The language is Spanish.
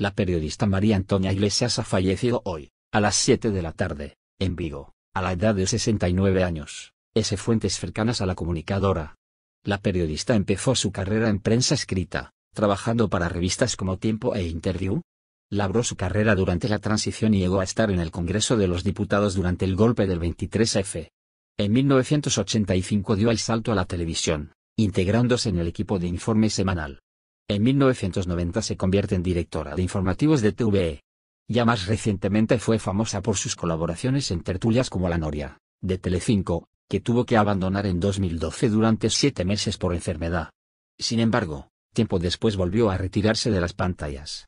La periodista María Antonia Iglesias ha fallecido hoy, a las 7 de la tarde, en Vigo, a la edad de 69 años, ese fuentes cercanas a la comunicadora. La periodista empezó su carrera en prensa escrita, trabajando para revistas como Tiempo e Interview. Labró su carrera durante la transición y llegó a estar en el Congreso de los Diputados durante el golpe del 23F. En 1985 dio el salto a la televisión, integrándose en el equipo de informe semanal en 1990 se convierte en directora de informativos de TVE. Ya más recientemente fue famosa por sus colaboraciones en tertulias como La Noria, de Telecinco, que tuvo que abandonar en 2012 durante siete meses por enfermedad. Sin embargo, tiempo después volvió a retirarse de las pantallas,